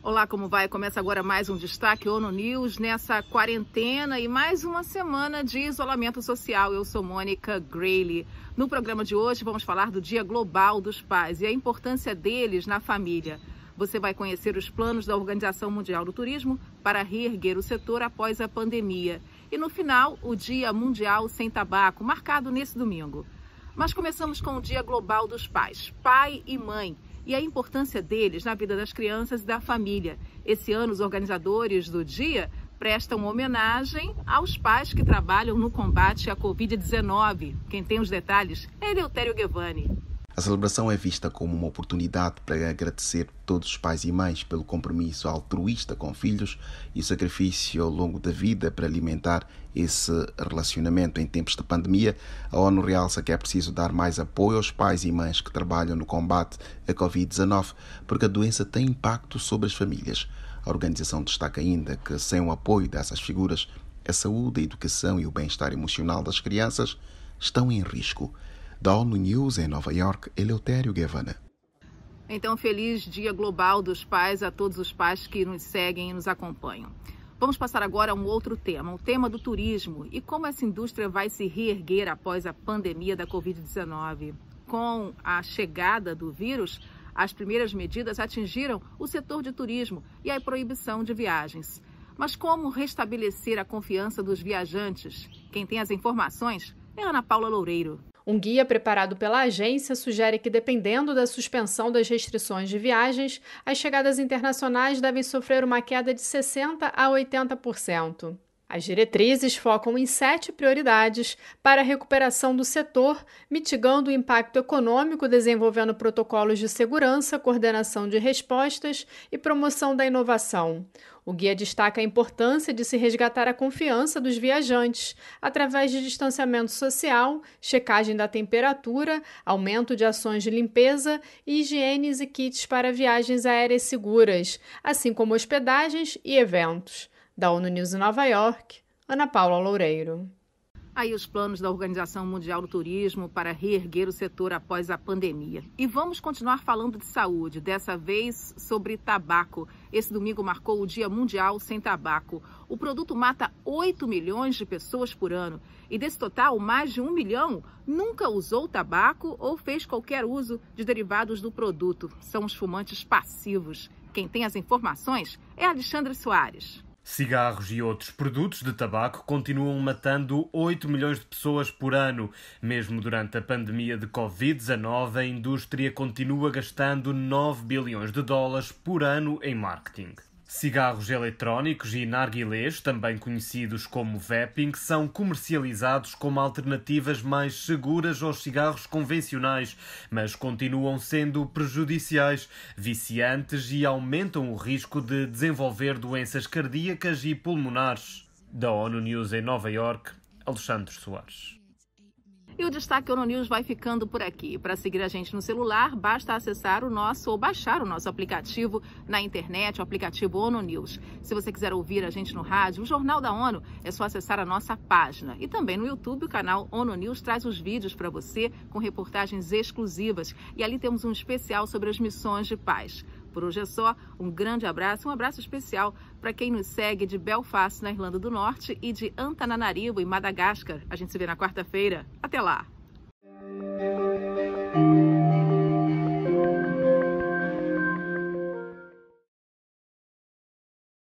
Olá, como vai? Começa agora mais um destaque ONU News nessa quarentena e mais uma semana de isolamento social. Eu sou Mônica Grayley. No programa de hoje vamos falar do Dia Global dos Pais e a importância deles na família. Você vai conhecer os planos da Organização Mundial do Turismo para reerguer o setor após a pandemia. E no final, o Dia Mundial Sem Tabaco, marcado nesse domingo. Mas começamos com o Dia Global dos Pais. Pai e mãe e a importância deles na vida das crianças e da família. Esse ano, os organizadores do dia prestam homenagem aos pais que trabalham no combate à Covid-19. Quem tem os detalhes é Eleutério Guevani. A celebração é vista como uma oportunidade para agradecer todos os pais e mães pelo compromisso altruísta com filhos e o sacrifício ao longo da vida para alimentar esse relacionamento. Em tempos de pandemia, a ONU realça que é preciso dar mais apoio aos pais e mães que trabalham no combate à Covid-19, porque a doença tem impacto sobre as famílias. A organização destaca ainda que, sem o apoio dessas figuras, a saúde, a educação e o bem-estar emocional das crianças estão em risco da ONU News em Nova York, Eleutério Guevana. Então, feliz Dia Global dos Pais a todos os pais que nos seguem e nos acompanham. Vamos passar agora a um outro tema, o tema do turismo e como essa indústria vai se reerguer após a pandemia da Covid-19. Com a chegada do vírus, as primeiras medidas atingiram o setor de turismo e a proibição de viagens. Mas como restabelecer a confiança dos viajantes? Quem tem as informações é Ana Paula Loureiro. Um guia preparado pela agência sugere que, dependendo da suspensão das restrições de viagens, as chegadas internacionais devem sofrer uma queda de 60% a 80%. As diretrizes focam em sete prioridades para a recuperação do setor, mitigando o impacto econômico, desenvolvendo protocolos de segurança, coordenação de respostas e promoção da inovação. O guia destaca a importância de se resgatar a confiança dos viajantes através de distanciamento social, checagem da temperatura, aumento de ações de limpeza e higienes e kits para viagens aéreas seguras, assim como hospedagens e eventos. Da ONU News em Nova York, Ana Paula Loureiro. Aí os planos da Organização Mundial do Turismo para reerguer o setor após a pandemia. E vamos continuar falando de saúde, dessa vez sobre tabaco. Esse domingo marcou o Dia Mundial Sem Tabaco. O produto mata 8 milhões de pessoas por ano. E desse total, mais de 1 milhão nunca usou tabaco ou fez qualquer uso de derivados do produto. São os fumantes passivos. Quem tem as informações é Alexandre Soares. Cigarros e outros produtos de tabaco continuam matando 8 milhões de pessoas por ano. Mesmo durante a pandemia de Covid-19, a indústria continua gastando 9 bilhões de dólares por ano em marketing. Cigarros eletrónicos e narguilés, também conhecidos como vaping, são comercializados como alternativas mais seguras aos cigarros convencionais, mas continuam sendo prejudiciais, viciantes e aumentam o risco de desenvolver doenças cardíacas e pulmonares. Da ONU News em Nova York, Alexandre Soares. E o Destaque News vai ficando por aqui. Para seguir a gente no celular, basta acessar o nosso ou baixar o nosso aplicativo na internet, o aplicativo ONU News. Se você quiser ouvir a gente no rádio, o Jornal da ONU, é só acessar a nossa página. E também no YouTube, o canal ONU News traz os vídeos para você com reportagens exclusivas. E ali temos um especial sobre as missões de paz. Por hoje é só, um grande abraço, um abraço especial para quem nos segue de Belfast, na Irlanda do Norte, e de Antananarivo, em Madagascar. A gente se vê na quarta-feira. Até lá!